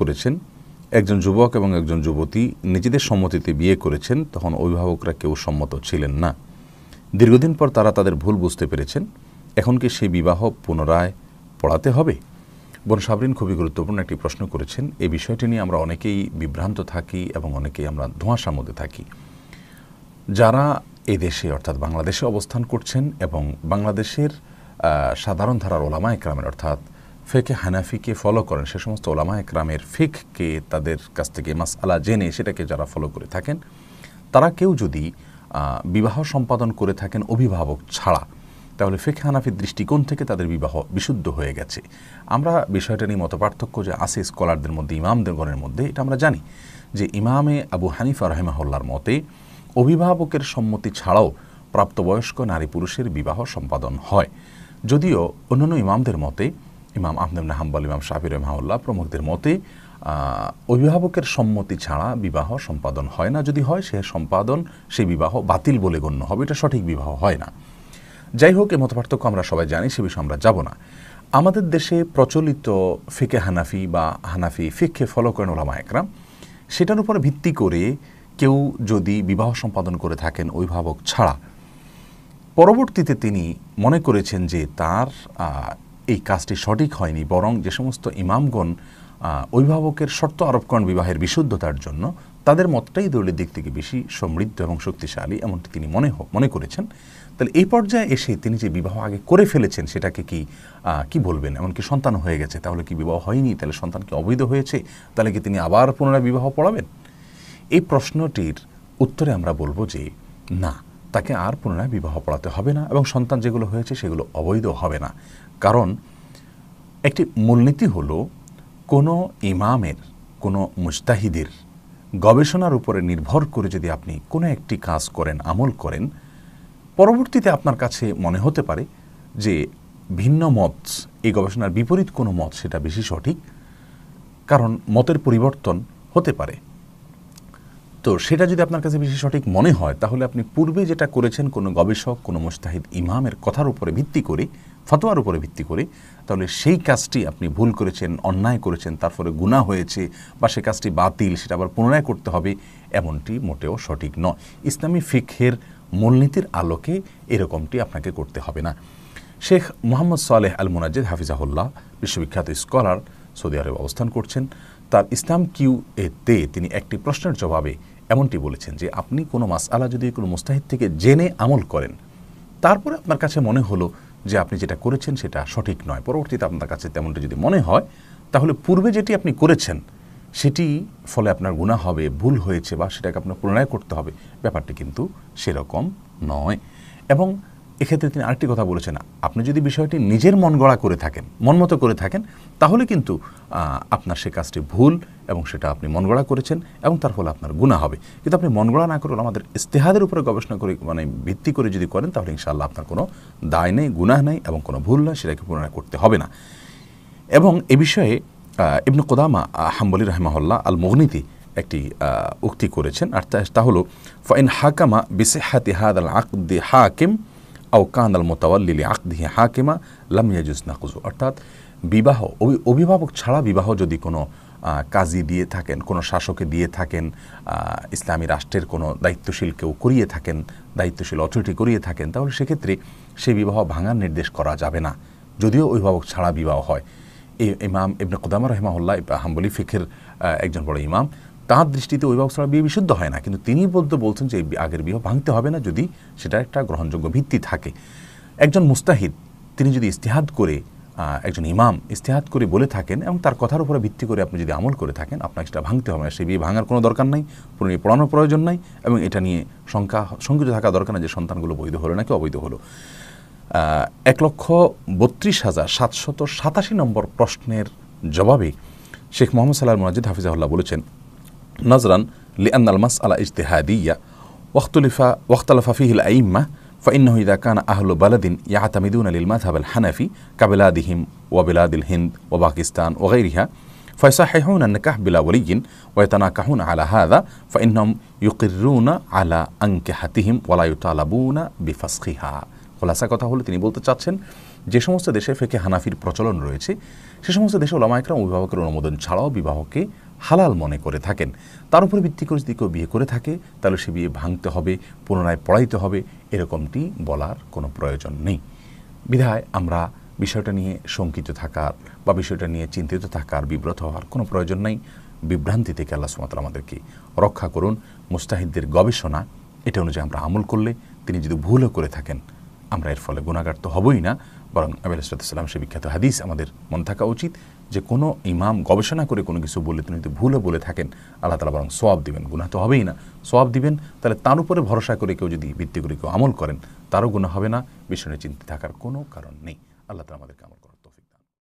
করেছেন একজন যুবক এবং একজন যুবতী নিজেদের সম্মতিতে বিয়ে করেছেন তখন অভিভাবকরা কেউ সম্মত ছিলেন না দীর্ঘদিন পর তারা তাদের ভুল বুঝতে পেরেছেন এখন কি সেই বিবাহ পুনরায় পড়াতে হবে বোন সাবরিন খুবই গুরুত্বপূর্ণ একটি প্রশ্ন করেছেন এই বিষয়টি নিয়ে আমরা অনেকেই বিভ্রান্ত থাকি এবং অনেকেই আমরা ধোঁয়াশার মধ্যে থাকি যারা এদেশে অর্থাৎ বাংলাদেশে অবস্থান করছেন এবং বাংলাদেশের সাধারণ ধারার ওলামা একরামের অর্থাৎ ফেকে হানাফিকে ফলো করেন সে সমস্ত ওলামা একরামের ফিককে তাদের কাছ থেকে মাস আলা জেনে সেটাকে যারা ফলো করে থাকেন তারা কেউ যদি বিবাহ সম্পাদন করে থাকেন অভিভাবক ছাড়া তাহলে ফেক হানাফির দৃষ্টিকোণ থেকে তাদের বিবাহ বিশুদ্ধ হয়ে গেছে আমরা বিষয়টা নিয়ে মত পার্থক্য যে আছে স্কলারদের মধ্যে ইমামদের গণের মধ্যে এটা আমরা জানি যে ইমামে আবু হানিফা রহেমাহল্লার মতে অভিভাবকের সম্মতি ছাড়াও প্রাপ্তবয়স্ক নারী পুরুষের বিবাহ সম্পাদন হয় যদিও অন্যান্য ইমামদের মতে ইমাম আহমেদ হাম্বাল ইমাম শাহির রহমাউল্লাহ প্রমুখদের মতে অভিভাবকের সম্মতি ছাড়া বিবাহ সম্পাদন হয় না যদি হয় সে সম্পাদন সে বিবাহ বাতিল বলে গণ্য হবে এটা সঠিক বিবাহ হয় না যাই হোক এ মত পার্থক্য আমরা সবাই জানি সে বিষয়ে আমরা যাব না আমাদের দেশে প্রচলিত ফিকে হানাফি বা হানাফি ফিককে ফলো করেন ওলামা একরাম সেটার উপর ভিত্তি করে কেউ যদি বিবাহ সম্পাদন করে থাকেন অভিভাবক ছাড়া পরবর্তীতে তিনি মনে করেছেন যে তার এই কাজটি সঠিক হয়নি বরং যে সমস্ত ইমামগণ অভিভাবকের শর্ত আরোপ করেন বিবাহের বিশুদ্ধতার জন্য তাদের মতটাই দলের দিক থেকে বেশি সমৃদ্ধ এবং শক্তিশালী এমনটি তিনি মনে মনে করেছেন তাহলে এই পর্যায়ে এসে তিনি যে বিবাহ আগে করে ফেলেছেন সেটাকে কি কি বলবেন এমনকি সন্তান হয়ে গেছে তাহলে কি বিবাহ হয়নি তাহলে সন্তান কি অবৈধ হয়েছে তাহলে কি তিনি আবার পুনরায় বিবাহ পড়াবেন এই প্রশ্নটির উত্তরে আমরা বলবো যে না তাকে আর পুনরায় বিবাহ পড়াতে হবে না এবং সন্তান যেগুলো হয়েছে সেগুলো অবৈধ হবে না কারণ একটি মূলনীতি হল কোনো ইমামের কোনো মুস্তাহিদের গবেষণার উপরে নির্ভর করে যদি আপনি কোনো একটি কাজ করেন আমল করেন পরবর্তীতে আপনার কাছে মনে হতে পারে যে ভিন্ন মত এই গবেষণার বিপরীত কোনো মত সেটা বেশি সঠিক কারণ মতের পরিবর্তন হতে পারে তো সেটা যদি আপনার কাছে বেশি সঠিক মনে হয় তাহলে আপনি পূর্বে যেটা করেছেন কোনো গবেষক কোনো মোস্তাহিদ ইমামের কথার উপরে ভিত্তি করে ফতোয়ার উপরে ভিত্তি করে তাহলে সেই কাজটি আপনি ভুল করেছেন অন্যায় করেছেন তারপরে গুণা হয়েছে বা সে কাজটি বাতিল সেটা আবার পুনরায় করতে হবে এমনটি মোটেও সঠিক নয় ইসলামী ফিকহের মূলনীতির আলোকে এরকমটি আপনাকে করতে হবে না শেখ মোহাম্মদ সালেহ আল মুনাজিদ হাফিজাহুল্লাহ বিশ্ববিখ্যাত স্কলার সৌদি আরবে অবস্থান করছেন তার ইসলাম কিউ এতে তিনি একটি প্রশ্নের জবাবে এমনটি বলেছেন যে আপনি কোনো মাসআলা যদি কোনো মুস্তাহিদ থেকে জেনে আমল করেন তারপরে আপনার কাছে মনে হলো যে আপনি যেটা করেছেন সেটা সঠিক নয় পরবর্তীতে আপনার কাছে তেমনটি যদি মনে হয় তাহলে পূর্বে যেটি আপনি করেছেন সেটি ফলে আপনার গুণা হবে ভুল হয়েছে বা সেটাকে আপনার পুনরায় করতে হবে ব্যাপারটি কিন্তু সেরকম নয় এবং এক্ষেত্রে তিনি আরেকটি কথা বলেছেন আপনি যদি বিষয়টি নিজের মন গড়া করে থাকেন মনমতো করে থাকেন তাহলে কিন্তু আপনার সে কাজটি ভুল এবং সেটা আপনি মন গড়া করেছেন এবং তার ফলে আপনার গুণা হবে কিন্তু আপনি মন গড়া না করে আমাদের ইস্তেহাদের উপরে গবেষণা করে মানে ভিত্তি করে যদি করেন তাহলে ইনশাল্লাহ আপনার কোনো দায় নেই গুণাহ নেই এবং কোনো ভুল না সেটাকে পুনরায় করতে হবে না এবং এ বিষয়ে ইবনু কোদামা হাম্বলি রহমাহল্লা আল মগনীতি একটি উক্তি করেছেন আর তা হল ফাইন হাকামা বিসেহাতি হাদ আল আকদি হাকিম আওকান আল মোতাওয়াল্লি আকদিহি হাকিমা না নাকুজু অর্থাৎ বিবাহ অভিভাবক ছাড়া বিবাহ যদি কোনো কাজী দিয়ে থাকেন কোনো শাসকে দিয়ে থাকেন ইসলামী রাষ্ট্রের কোনো দায়িত্বশীল কেউ করিয়ে থাকেন দায়িত্বশীল অথরিটি করিয়ে থাকেন তাহলে সেক্ষেত্রে সেই বিবাহ ভাঙার নির্দেশ করা যাবে না যদিও অভিভাবক ছাড়া বিবাহ হয় এই ইমাম ইবনে কুদামা রহমাউল্লাহ হাম্বলি ফিখের একজন বড় ইমাম তাঁর দৃষ্টিতে অভিভাবক ছাড়া বিয়ে বিশুদ্ধ হয় না কিন্তু তিনি বলতে বলছেন যে আগের বিবাহ ভাঙতে হবে না যদি সেটা একটা গ্রহণযোগ্য ভিত্তি থাকে একজন মুস্তাহিদ তিনি যদি ইস্তেহাদ করে একজন ইমাম ইস্তেহাত করে বলে থাকেন এবং তার কথার উপরে ভিত্তি করে আপনি যদি আমল করে থাকেন আপনাকে সেটা ভাঙতে হবে না সেই বিয়ে ভাঙার কোনো দরকার নাই পুনরায় পড়ানোর প্রয়োজন নাই এবং এটা নিয়ে শঙ্কা শঙ্কিত থাকা দরকার না যে সন্তানগুলো বৈধ হলো নাকি অবৈধ হলো এক লক্ষ বত্রিশ হাজার সাতশত সাতাশি নম্বর প্রশ্নের জবাবে শেখ মোহাম্মদ সাল্লাহ মাজিদ হাফিজাহুল্লাহ বলেছেন نظرا لأن المسألة اجتهادية واختلف, واختلف فيه الأئمة فإنه إذا كان أهل بلد يعتمدون للمذهب الحنفي كبلادهم وبلاد الهند وباكستان وغيرها فيصححون النكاح بلا ولي ويتناكحون على هذا فإنهم يقرون على أنكحتهم ولا يطالبون بفسخها خلاصة কথা হলো তিনি বলতে চাচ্ছেন যে সমস্ত দেশে ফেকে হানাফির প্রচলন রয়েছে সে সমস্ত দেশে ওলামায়ে কেরাম অভিভাবকের অনুমোদন ছাড়াও বিবাহকে হালাল মনে করে থাকেন তার উপর ভিত্তি করে যদি কেউ বিয়ে করে থাকে তাহলে সে বিয়ে ভাঙতে হবে পুনরায় পড়াইতে হবে এরকমটি বলার কোনো প্রয়োজন নেই বিধায় আমরা বিষয়টা নিয়ে শঙ্কিত থাকার বা বিষয়টা নিয়ে চিন্তিত থাকার বিব্রত হওয়ার কোনো প্রয়োজন নাই বিভ্রান্তি থেকে আল্লাহ সুমাত আমাদেরকে রক্ষা করুন মুস্তাহিদদের গবেষণা এটা অনুযায়ী আমরা আমল করলে তিনি যদি ভুলও করে থাকেন আমরা এর ফলে গুণাগার তো হবই না বরং আবির সে বিখ্যাত হাদিস আমাদের মনে থাকা উচিত যে কোনো ইমাম গবেষণা করে কোনো কিছু বললে তিনি যদি ভুলও বলে থাকেন আল্লাহ তালা বরং সোয়াব দিবেন গুণা তো হবেই না সোয়াব দিবেন তাহলে তার উপরে ভরসা করে কেউ যদি ভিত্তি করে কেউ আমল করেন তারও গুণা হবে না বিষয়ে চিন্তা থাকার কোনো কারণ নেই আল্লাহ তালা আমাদেরকে আমল